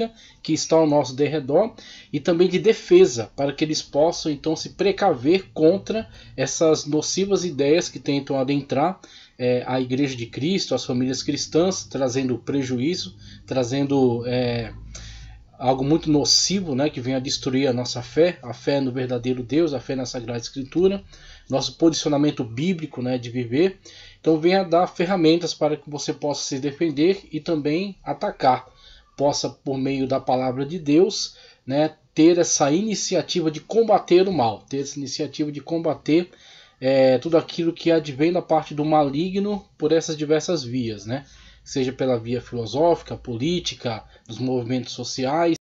física que está ao nosso derredor e também de defesa, para que eles possam então se precaver contra essas nocivas ideias que tentam adentrar é, a Igreja de Cristo, as famílias cristãs, trazendo prejuízo, trazendo é, algo muito nocivo né, que venha a destruir a nossa fé, a fé no verdadeiro Deus, a fé na Sagrada Escritura, nosso posicionamento bíblico né, de viver. Então venha dar ferramentas para que você possa se defender e também atacar possa, por meio da palavra de Deus, né, ter essa iniciativa de combater o mal, ter essa iniciativa de combater é, tudo aquilo que advém da parte do maligno por essas diversas vias, né? seja pela via filosófica, política, dos movimentos sociais,